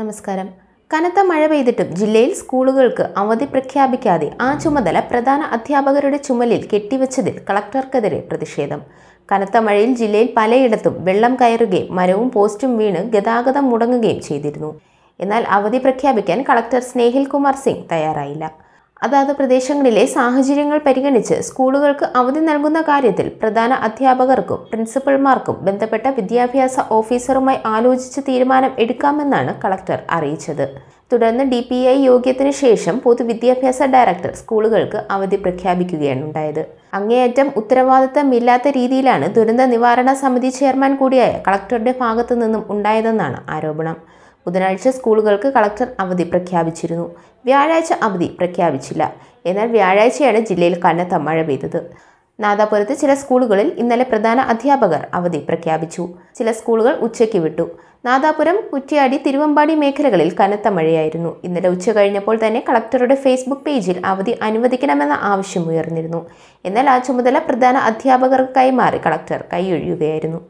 നമസ്കാരം കനത്ത മഴ പെയ്തിട്ടും ജില്ലയിൽ സ്കൂളുകൾക്ക് അവധി പ്രഖ്യാപിക്കാതെ ആ ചുമതല പ്രധാന അധ്യാപകരുടെ ചുമലിൽ കെട്ടിവെച്ചതിൽ കളക്ടർക്കെതിരെ പ്രതിഷേധം കനത്ത മഴയിൽ ജില്ലയിൽ പലയിടത്തും വെള്ളം കയറുകയും മരവും പോസ്റ്റും വീണ് ഗതാഗതം മുടങ്ങുകയും ചെയ്തിരുന്നു എന്നാൽ അവധി പ്രഖ്യാപിക്കാൻ കളക്ടർ സ്നേഹിൽ കുമാർ സിംഗ് തയ്യാറായില്ല അതാത് പ്രദേശങ്ങളിലെ സാഹചര്യങ്ങൾ പരിഗണിച്ച് സ്കൂളുകൾക്ക് അവധി നൽകുന്ന കാര്യത്തിൽ പ്രധാന അധ്യാപകർക്കും പ്രിൻസിപ്പൽമാർക്കും ബന്ധപ്പെട്ട വിദ്യാഭ്യാസ ഓഫീസറുമായി ആലോചിച്ച് തീരുമാനം എടുക്കാമെന്നാണ് കളക്ടർ അറിയിച്ചത് തുടർന്ന് ഡി പി ഐ യോഗ്യത്തിന് ശേഷം പൊതുവിദ്യാഭ്യാസ ഡയറക്ടർ സ്കൂളുകൾക്ക് അവധി പ്രഖ്യാപിക്കുകയാണ് ഉണ്ടായത് അങ്ങേയറ്റം ഉത്തരവാദിത്തമില്ലാത്ത രീതിയിലാണ് ദുരന്ത നിവാരണ സമിതി ചെയർമാൻ കൂടിയായ കളക്ടറുടെ ഭാഗത്തു നിന്നും ഉണ്ടായതെന്നാണ് ആരോപണം ബുധനാഴ്ച സ്കൂളുകൾക്ക് കളക്ടർ അവധി പ്രഖ്യാപിച്ചിരുന്നു വ്യാഴാഴ്ച അവധി പ്രഖ്യാപിച്ചില്ല എന്നാൽ വ്യാഴാഴ്ചയാണ് ജില്ലയിൽ കനത്ത മഴ പെയ്തത് നാദാപുരത്ത് ചില സ്കൂളുകളിൽ ഇന്നലെ പ്രധാന അധ്യാപകർ അവധി പ്രഖ്യാപിച്ചു ചില സ്കൂളുകൾ ഉച്ചയ്ക്ക് വിട്ടു നാദാപുരം കുറ്റിയാടി തിരുവമ്പാടി മേഖലകളിൽ കനത്ത മഴയായിരുന്നു ഇന്നലെ ഉച്ച കഴിഞ്ഞപ്പോൾ തന്നെ കളക്ടറുടെ ഫേസ്ബുക്ക് പേജിൽ അവധി അനുവദിക്കണമെന്ന ആവശ്യം ഉയർന്നിരുന്നു എന്നാൽ ആ ചുമതല പ്രധാന അധ്യാപകർക്കായി മാറി കളക്ടർ കൈയൊഴിയുകയായിരുന്നു